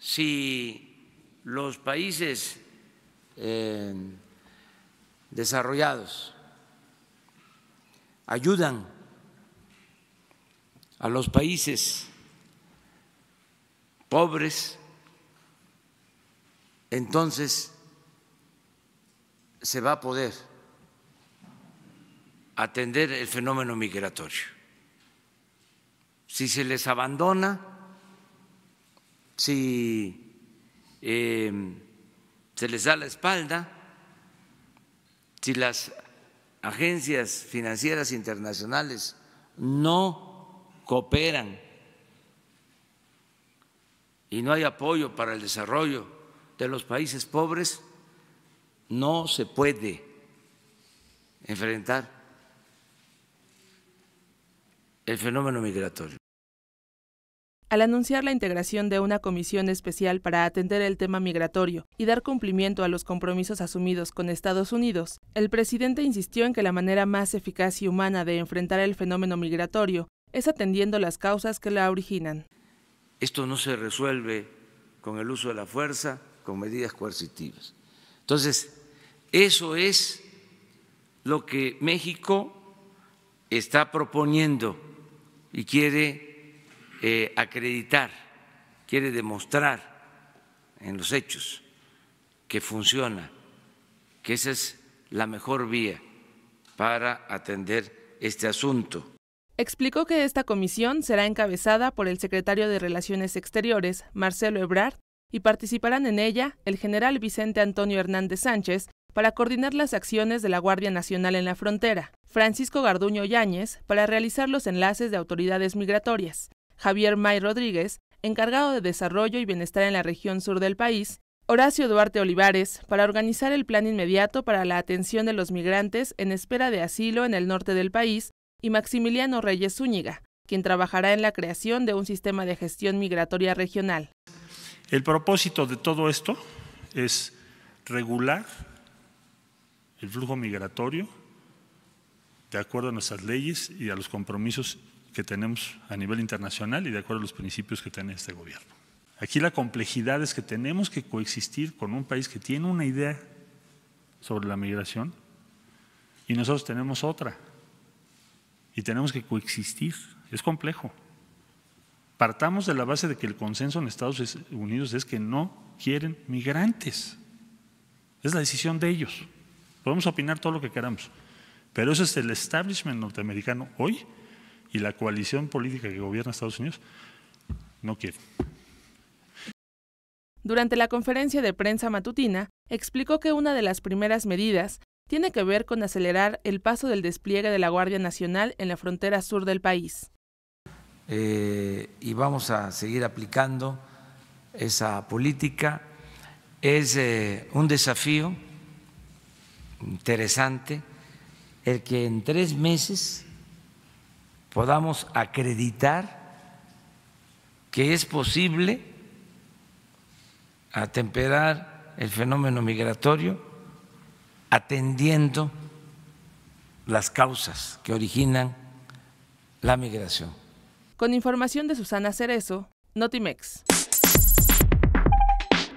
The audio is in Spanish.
si los países eh, desarrollados ayudan a los países pobres, entonces se va a poder atender el fenómeno migratorio. Si se les abandona, si em, se les da la espalda, si las agencias financieras internacionales no cooperan y no hay apoyo para el desarrollo de los países pobres, no se puede enfrentar el fenómeno migratorio al anunciar la integración de una comisión especial para atender el tema migratorio y dar cumplimiento a los compromisos asumidos con Estados Unidos, el presidente insistió en que la manera más eficaz y humana de enfrentar el fenómeno migratorio es atendiendo las causas que la originan. Esto no se resuelve con el uso de la fuerza, con medidas coercitivas. Entonces, eso es lo que México está proponiendo y quiere eh, acreditar, quiere demostrar en los hechos que funciona, que esa es la mejor vía para atender este asunto. Explicó que esta comisión será encabezada por el secretario de Relaciones Exteriores, Marcelo Ebrard, y participarán en ella el general Vicente Antonio Hernández Sánchez para coordinar las acciones de la Guardia Nacional en la frontera, Francisco Garduño Yáñez para realizar los enlaces de autoridades migratorias, Javier May Rodríguez, encargado de Desarrollo y Bienestar en la región sur del país, Horacio Duarte Olivares, para organizar el plan inmediato para la atención de los migrantes en espera de asilo en el norte del país, y Maximiliano Reyes Zúñiga, quien trabajará en la creación de un sistema de gestión migratoria regional. El propósito de todo esto es regular el flujo migratorio de acuerdo a nuestras leyes y a los compromisos que tenemos a nivel internacional y de acuerdo a los principios que tiene este gobierno. Aquí la complejidad es que tenemos que coexistir con un país que tiene una idea sobre la migración y nosotros tenemos otra. Y tenemos que coexistir. Es complejo. Partamos de la base de que el consenso en Estados Unidos es que no quieren migrantes. Es la decisión de ellos. Podemos opinar todo lo que queramos. Pero eso es el establishment norteamericano hoy y la coalición política que gobierna Estados Unidos no quiere. Durante la conferencia de prensa matutina, explicó que una de las primeras medidas tiene que ver con acelerar el paso del despliegue de la Guardia Nacional en la frontera sur del país. Eh, y vamos a seguir aplicando esa política. Es eh, un desafío interesante el que en tres meses podamos acreditar que es posible atemperar el fenómeno migratorio atendiendo las causas que originan la migración. Con información de Susana Cerezo, Notimex.